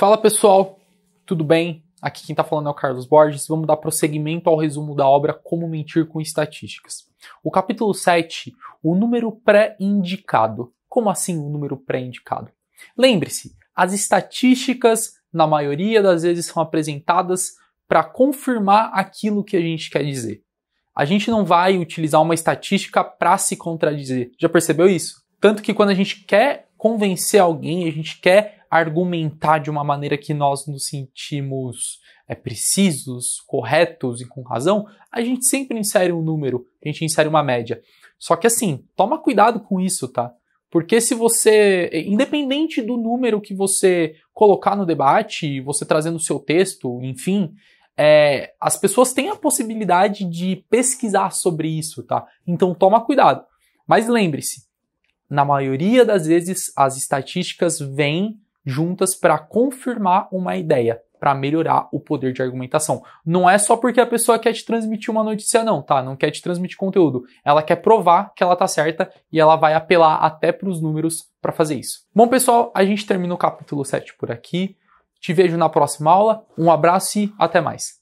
Fala pessoal, tudo bem? Aqui quem está falando é o Carlos Borges. Vamos dar prosseguimento ao resumo da obra Como Mentir com Estatísticas. O capítulo 7, o número pré-indicado. Como assim o número pré-indicado? Lembre-se, as estatísticas, na maioria das vezes, são apresentadas para confirmar aquilo que a gente quer dizer. A gente não vai utilizar uma estatística para se contradizer. Já percebeu isso? Tanto que quando a gente quer convencer alguém, a gente quer argumentar de uma maneira que nós nos sentimos é, precisos, corretos e com razão, a gente sempre insere um número, a gente insere uma média. Só que assim, toma cuidado com isso, tá? Porque se você, independente do número que você colocar no debate, você trazendo o seu texto, enfim, é, as pessoas têm a possibilidade de pesquisar sobre isso, tá? Então toma cuidado. Mas lembre-se, na maioria das vezes, as estatísticas vêm juntas para confirmar uma ideia, para melhorar o poder de argumentação. Não é só porque a pessoa quer te transmitir uma notícia, não, tá? Não quer te transmitir conteúdo. Ela quer provar que ela tá certa e ela vai apelar até para os números para fazer isso. Bom, pessoal, a gente termina o capítulo 7 por aqui. Te vejo na próxima aula. Um abraço e até mais.